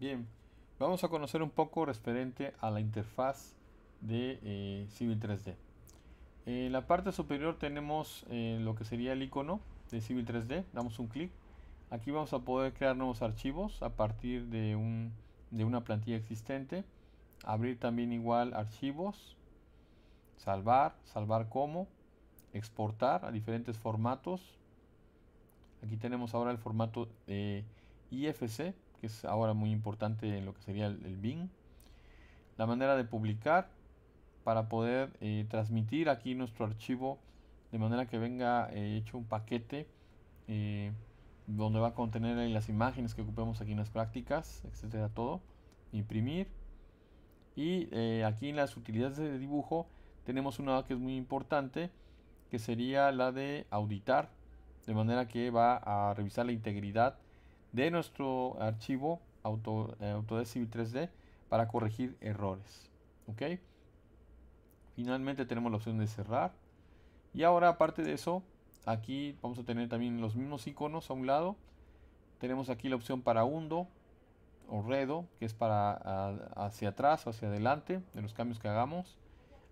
Bien, vamos a conocer un poco referente a la interfaz de eh, Civil 3D. En la parte superior tenemos eh, lo que sería el icono de Civil 3D, damos un clic. Aquí vamos a poder crear nuevos archivos a partir de, de una plantilla existente. Abrir también igual archivos, salvar, salvar como, exportar a diferentes formatos. Aquí tenemos ahora el formato de eh, IFC, que es ahora muy importante en lo que sería el, Bing. La manera de publicar para poder eh, transmitir aquí nuestro archivo de manera que venga eh, hecho un paquete eh, donde va a contener las imágenes que ocupemos aquí en las prácticas, etcétera, todo. Imprimir. Y aquí en las utilidades de dibujo tenemos una que es muy importante, que sería la de auditar, de manera que va a revisar la integridad de nuestro archivo Auto, eh, Autodesk Civil 3D para corregir errores. ¿ok? Finalmente tenemos la opción de cerrar. Y ahora aparte de eso, aquí vamos a tener también los mismos iconos a un lado. Tenemos aquí la opción para undo o redo, que es para hacia atrás o hacia adelante de los cambios que hagamos.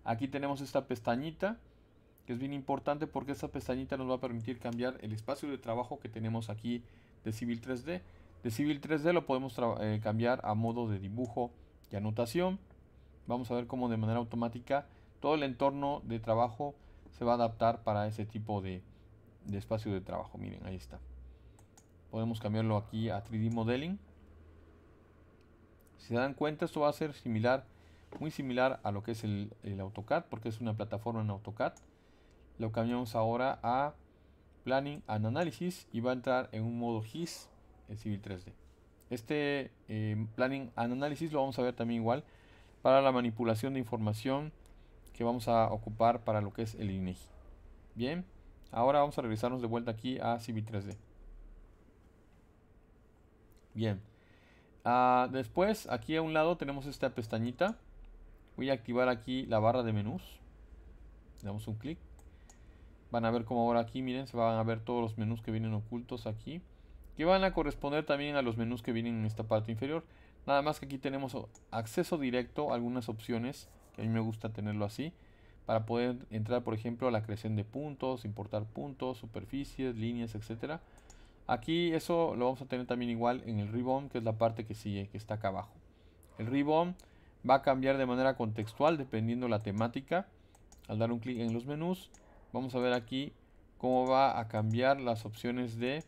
Aquí tenemos esta pestañita, que es bien importante porque esta pestañita nos va a permitir cambiar el espacio de trabajo que tenemos aquí de Civil 3D. De Civil 3D lo podemos eh, cambiar a modo de dibujo y anotación. Vamos a ver cómo de manera automática todo el entorno de trabajo se va a adaptar para ese tipo de, espacio de trabajo. Miren, ahí está. Podemos cambiarlo aquí a 3D Modeling. Si se dan cuenta, esto va a ser similar, muy similar a lo que es el, el AutoCAD, porque es una plataforma en AutoCAD. Lo cambiamos ahora a Planning and Analysis y va a entrar en un modo GIS en Civil 3D. Este eh, Planning and Analysis lo vamos a ver también igual para la manipulación de información que vamos a ocupar para lo que es el INEGI. E Bien, ahora vamos a regresarnos de vuelta aquí a Civil 3D. Bien, ah, después aquí a un lado tenemos esta pestañita. Voy a activar aquí la barra de menús. damos un clic Van a ver como ahora aquí, miren, se van a ver todos los menús que vienen ocultos aquí. Que van a corresponder también a los menús que vienen en esta parte inferior. Nada más que aquí tenemos acceso directo a algunas opciones, que a mí me gusta tenerlo así. Para poder entrar, por ejemplo, a la creación de puntos, importar puntos, superficies, líneas, etcétera. Aquí eso lo vamos a tener también igual en el ribbon, que es la parte que sigue, que está acá abajo. El ribbon va a cambiar de manera contextual dependiendo la temática. Al dar un clic en los menús, vamos a ver aquí cómo va a cambiar las opciones de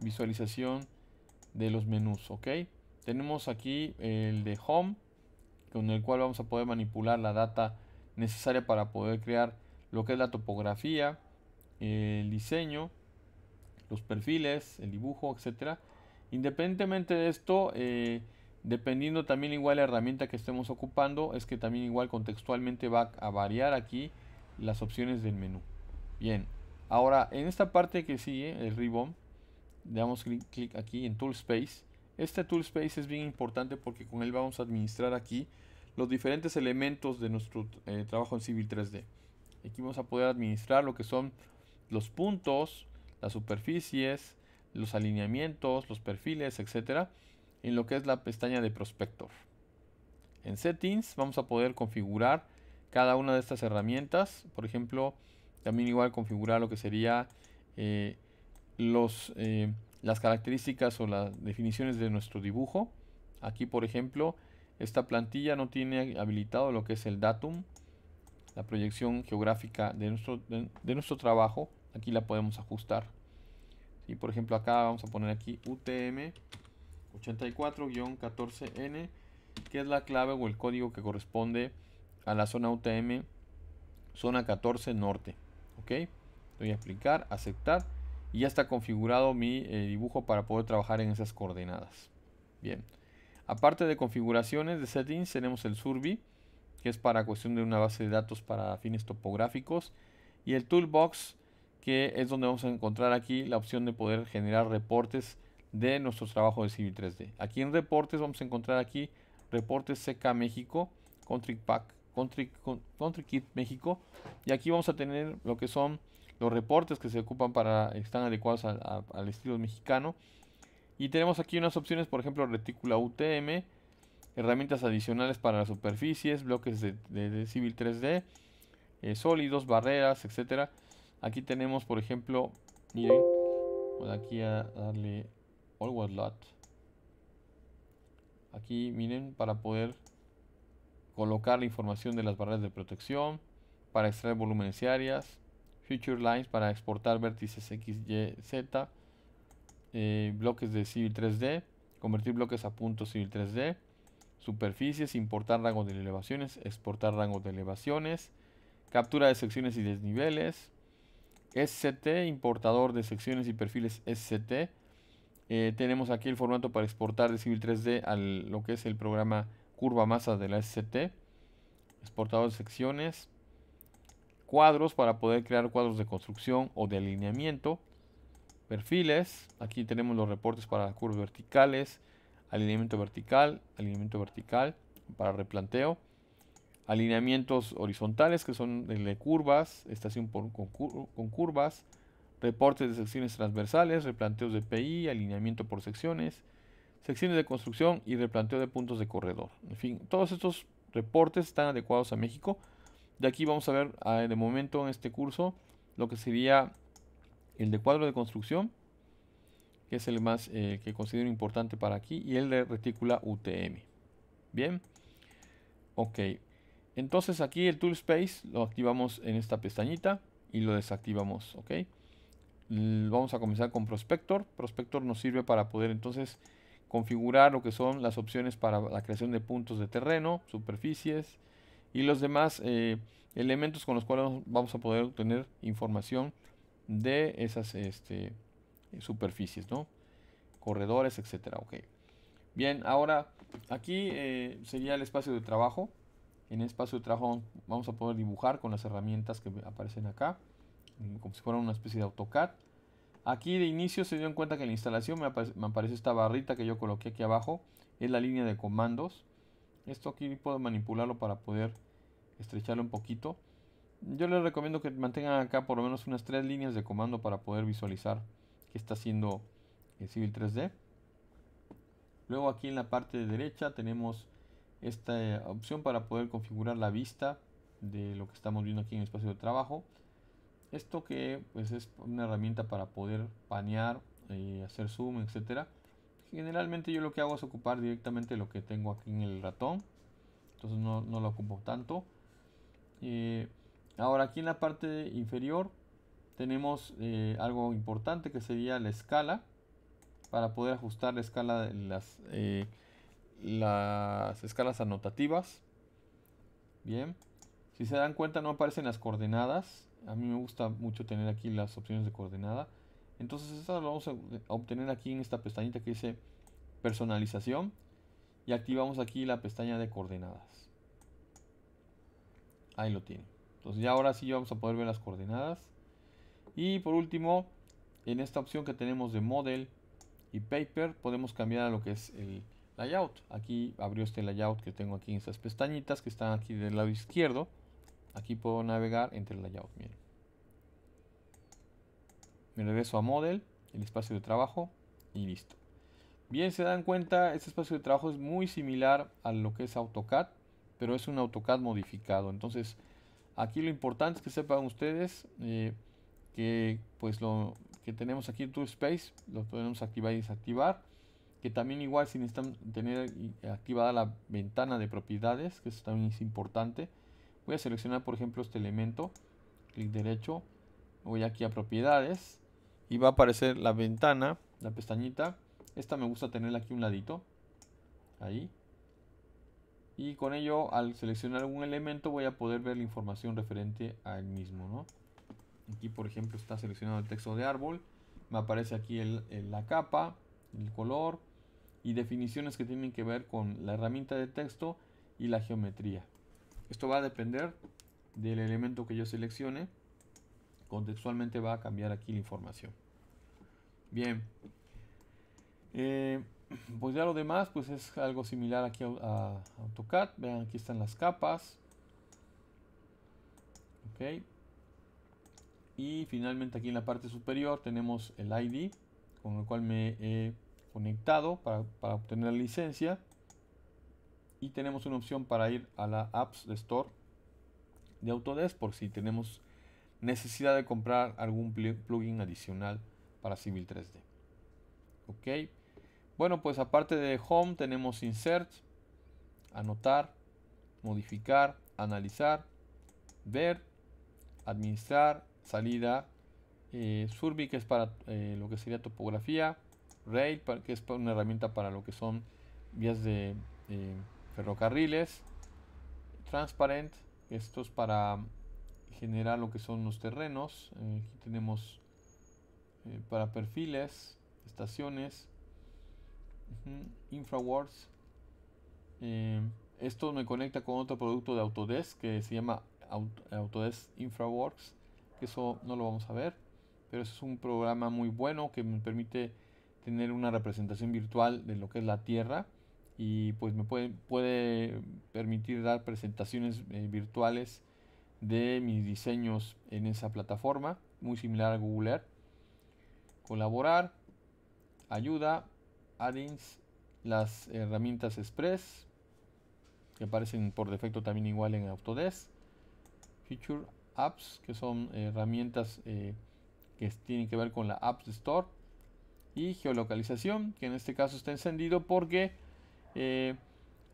visualización de los menús ok tenemos aquí el de home con el cual vamos a poder manipular la data necesaria para poder crear lo que es la topografía el diseño los perfiles el dibujo etcétera independientemente de esto eh, dependiendo también igual la herramienta que estemos ocupando es que también igual contextualmente va a variar aquí las opciones del menú Bien, ahora en esta parte que sigue, el ribbon, le damos clic, aquí en Tool Space. Este Tool Space es bien importante porque con él vamos a administrar aquí los diferentes elementos de nuestro eh, trabajo en Civil 3D. Aquí vamos a poder administrar lo que son los puntos, las superficies, los alineamientos, los perfiles, etcétera, en lo que es la pestaña de Prospector. En Settings vamos a poder configurar cada una de estas herramientas, por ejemplo, también igual configurar lo que sería eh, los, eh, las características o las definiciones de nuestro dibujo. Aquí por ejemplo, esta plantilla no tiene habilitado lo que es el datum, la proyección geográfica de nuestro, de, nuestro trabajo. Aquí la podemos ajustar. Y Por ejemplo acá vamos a poner aquí UTM 84-14N, que es la clave o el código que corresponde a la zona UTM, zona 14 norte ok voy a aplicar aceptar y ya está configurado mi eh, dibujo para poder trabajar en esas coordenadas bien aparte de configuraciones de settings tenemos el survey que es para cuestión de una base de datos para fines topográficos y el toolbox que es donde vamos a encontrar aquí la opción de poder generar reportes de nuestro trabajo de Civil 3D. Aquí en reportes vamos a encontrar aquí reportes CK México, trick Pack Country, Kit México. Y aquí vamos a tener lo que son los reportes que se ocupan para, están adecuados al, estilo mexicano. Y tenemos aquí unas opciones, por ejemplo, retícula UTM, herramientas adicionales para las superficies, bloques de, Civil 3D, eh, sólidos, barreras, etc Aquí tenemos, por ejemplo, miren, voy aquí a darle All what Lot. Aquí, miren, para poder colocar la información de las barreras de protección, para extraer volúmenes y áreas, Future Lines para exportar vértices X, Y, Z, eh, bloques de Civil 3D, convertir bloques a puntos Civil 3D, superficies, importar rangos de elevaciones, exportar rangos de elevaciones, captura de secciones y desniveles, SCT, importador de secciones y perfiles SCT. Eh, tenemos aquí el formato para exportar de Civil 3D a lo que es el programa curva masa de la SCT, exportador de secciones, cuadros para poder crear cuadros de construcción o de alineamiento, perfiles, aquí tenemos los reportes para curvas verticales, alineamiento vertical, alineamiento vertical para replanteo, alineamientos horizontales que son de curvas, estación por, con curvas, reportes de secciones transversales, replanteos de PI, alineamiento por secciones, secciones de construcción y replanteo de puntos de corredor. En fin, todos estos reportes están adecuados a México. De aquí vamos a ver ah, de momento en este curso lo que sería el de cuadro de construcción, que es el más eh, que considero importante para aquí, y el de retícula UTM. Bien, ok. Entonces aquí el Tool Space lo activamos en esta pestañita y lo desactivamos, ok. Vamos a comenzar con Prospector. Prospector nos sirve para poder entonces configurar lo que son las opciones para la creación de puntos de terreno, superficies y los demás eh, elementos con los cuales vamos a poder obtener información de esas este, superficies, ¿no? corredores, etcétera. Bien, ahora aquí eh, sería el espacio de trabajo. En el espacio de trabajo vamos a poder dibujar con las herramientas que aparecen acá, como si fuera una especie de AutoCAD. Aquí de inicio se en cuenta que en la instalación me, apareció aparece esta barrita que yo coloqué aquí abajo. Es la línea de comandos. Esto aquí puedo manipularlo para poder estrecharlo un poquito. Yo les recomiendo que mantengan acá por lo menos unas tres líneas de comando para poder visualizar qué está haciendo el Civil 3D. Luego aquí en la parte de derecha tenemos esta eh, opción para poder configurar la vista de lo que estamos viendo aquí en el espacio de trabajo. Esto que pues, es una herramienta para poder panear, eh, hacer zoom, etcétera. Generalmente yo lo que hago es ocupar directamente lo que tengo aquí en el ratón. Entonces no, no lo ocupo tanto. Eh, ahora aquí en la parte inferior tenemos eh, algo importante que sería la escala. Para poder ajustar la escala de las, las escalas anotativas. Bien. Si se dan cuenta no aparecen las coordenadas a mí me gusta mucho tener aquí las opciones de coordenada. Entonces esta la vamos a obtener aquí en esta pestañita que dice personalización. Y activamos aquí la pestaña de coordenadas. Ahí lo tiene. Entonces ya ahora sí vamos a poder ver las coordenadas. Y por último, en esta opción que tenemos de model y paper, podemos cambiar a lo que es el layout. Aquí abrió este layout que tengo aquí en estas pestañitas que están aquí del lado izquierdo. Aquí puedo navegar entre el layout. Me regreso a Model, el espacio de trabajo y listo. Bien, se dan cuenta, este espacio de trabajo es muy similar a lo que es AutoCAD, pero es un AutoCAD modificado. Entonces, aquí lo importante es que sepan ustedes eh, que pues lo que tenemos aquí en Space lo podemos activar y desactivar. Que también igual si necesitan tener activada la ventana de propiedades, que eso también es importante, Voy a seleccionar por ejemplo este elemento, clic derecho, voy aquí a propiedades y va a aparecer la ventana, la pestañita. Esta me gusta tenerla aquí un ladito, ahí. Y con ello al seleccionar un elemento voy a poder ver la información referente al mismo, ¿no? Aquí por ejemplo está seleccionado el texto de árbol, me aparece aquí la capa, el color y definiciones que tienen que ver con la herramienta de texto y la geometría. Esto va a depender del elemento que yo seleccione. Contextualmente va a cambiar aquí la información. Bien. Eh, pues ya lo demás, pues es algo similar aquí a, AutoCAD. Vean, aquí están las capas. Ok. Y finalmente aquí en la parte superior tenemos el ID con el cual me he conectado para, para obtener la licencia. Y tenemos una opción para ir a la Apps Store de Autodesk por si tenemos necesidad de comprar algún plugin adicional para Civil 3D. Ok. Bueno, pues aparte de Home tenemos Insert, Anotar, Modificar, Analizar, Ver, Administrar, Salida, eh, Survey que es para eh, lo que sería topografía, Rail que es una herramienta para lo que son vías de... Eh, ferrocarriles, transparent, esto es para generar lo que son los terrenos, eh, aquí tenemos eh, para perfiles, estaciones, Infraworks. Eh, esto me conecta con otro producto de Autodesk que se llama Autodesk InfraWorks, que eso no lo vamos a ver, pero es un programa muy bueno que me permite tener una representación virtual de lo que es la Tierra y pues me puede, permitir dar presentaciones eh, virtuales de mis diseños en esa plataforma, muy similar a Google Earth. Colaborar, ayuda, Add-ins. las herramientas Express, que aparecen por defecto también igual en Autodesk, Feature Apps, que son herramientas eh, que tienen que ver con la App Store, y geolocalización, que en este caso está encendido porque eh,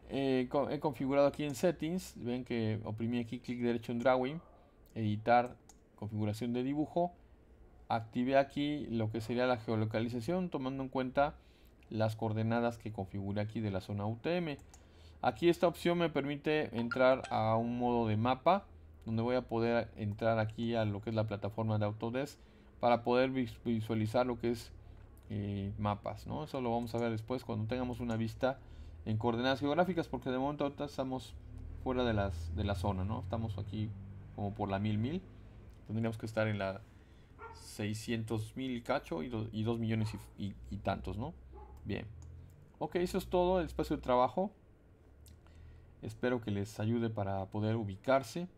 eh, he configurado aquí en settings, ven que oprimí aquí clic derecho en drawing, editar configuración de dibujo, activé aquí lo que sería la geolocalización tomando en cuenta las coordenadas que configure aquí de la zona UTM. Aquí esta opción me permite entrar a un modo de mapa donde voy a poder entrar aquí a lo que es la plataforma de Autodesk para poder visualizar lo que es eh, mapas. ¿no? Eso lo vamos a ver después cuando tengamos una vista en coordenadas geográficas, porque de momento ahorita estamos fuera de, las, de la zona, ¿no? Estamos aquí como por la mil mil. Tendríamos que estar en la 600 mil cacho y, 2 millones y, tantos, ¿no? Bien. Ok, eso es todo, el espacio de trabajo. Espero que les ayude para poder ubicarse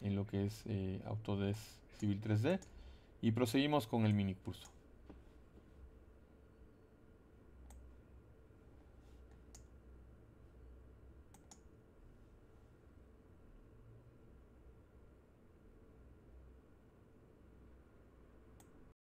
en lo que es eh, Autodesk Civil 3D. Y proseguimos con el mini curso.